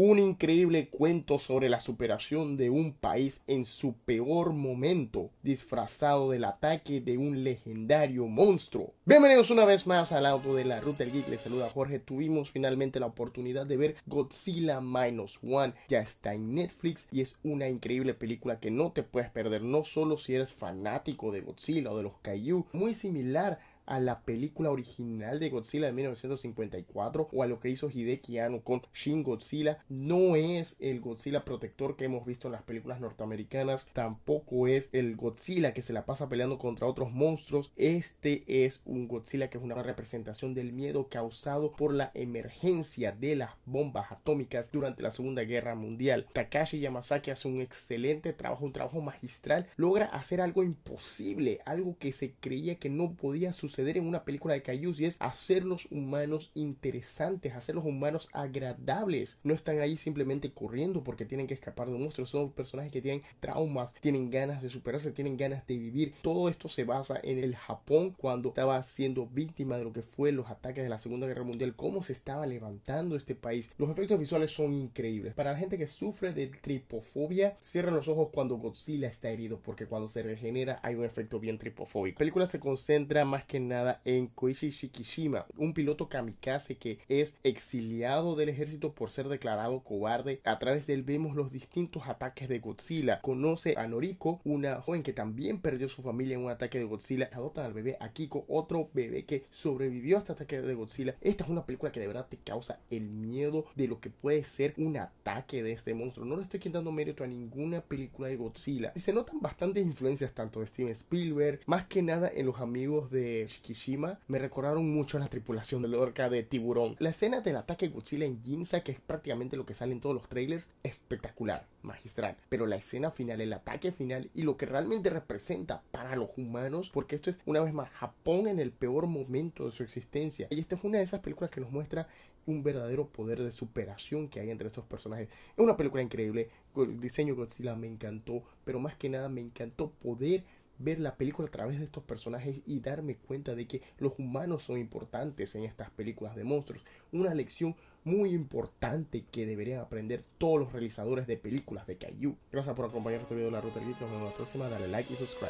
un increíble cuento sobre la superación de un país en su peor momento, disfrazado del ataque de un legendario monstruo. Bienvenidos una vez más al auto de la Ruta del Geek, les saluda Jorge. Tuvimos finalmente la oportunidad de ver Godzilla Minus One, ya está en Netflix y es una increíble película que no te puedes perder, no solo si eres fanático de Godzilla o de los Kaiju, muy similar a a la película original de Godzilla de 1954 o a lo que hizo Hideki Anno con Shin Godzilla. No es el Godzilla protector que hemos visto en las películas norteamericanas, tampoco es el Godzilla que se la pasa peleando contra otros monstruos. Este es un Godzilla que es una representación del miedo causado por la emergencia de las bombas atómicas durante la Segunda Guerra Mundial. Takashi Yamazaki hace un excelente trabajo, un trabajo magistral, logra hacer algo imposible, algo que se creía que no podía suceder en una película de Kaiju y es hacerlos humanos interesantes, hacerlos humanos agradables. No están ahí simplemente corriendo porque tienen que escapar de un monstruo. Son personajes que tienen traumas, tienen ganas de superarse, tienen ganas de vivir. Todo esto se basa en el Japón cuando estaba siendo víctima de lo que fue los ataques de la Segunda Guerra Mundial, cómo se estaba levantando este país. Los efectos visuales son increíbles. Para la gente que sufre de tripofobia, cierran los ojos cuando Godzilla está herido porque cuando se regenera hay un efecto bien tripofóbico. La película se concentra más que nada en Koichi Shikishima, un piloto kamikaze que es exiliado del ejército por ser declarado cobarde. A través de él vemos los distintos ataques de Godzilla. Conoce a Noriko, una joven que también perdió su familia en un ataque de Godzilla. Adopta al bebé Akiko, otro bebé que sobrevivió a este ataque de Godzilla. Esta es una película que de verdad te causa el miedo de lo que puede ser un ataque de este monstruo. No le estoy quitando mérito a ninguna película de Godzilla. se notan bastantes influencias tanto de Steven Spielberg, más que nada en los amigos de Kishima me recordaron mucho a la tripulación del orca de tiburón. La escena del ataque Godzilla en Ginza, que es prácticamente lo que sale en todos los trailers, espectacular, magistral. Pero la escena final, el ataque final y lo que realmente representa para los humanos, porque esto es una vez más Japón en el peor momento de su existencia. Y esta es una de esas películas que nos muestra un verdadero poder de superación que hay entre estos personajes. Es una película increíble. El diseño Godzilla me encantó, pero más que nada me encantó poder ver la película a través de estos personajes y darme cuenta de que los humanos son importantes en estas películas de monstruos. Una lección muy importante que deberían aprender todos los realizadores de películas de Caillou. Gracias por acompañar este video de la Ruta del Nos vemos en la próxima. Dale like y subscribe.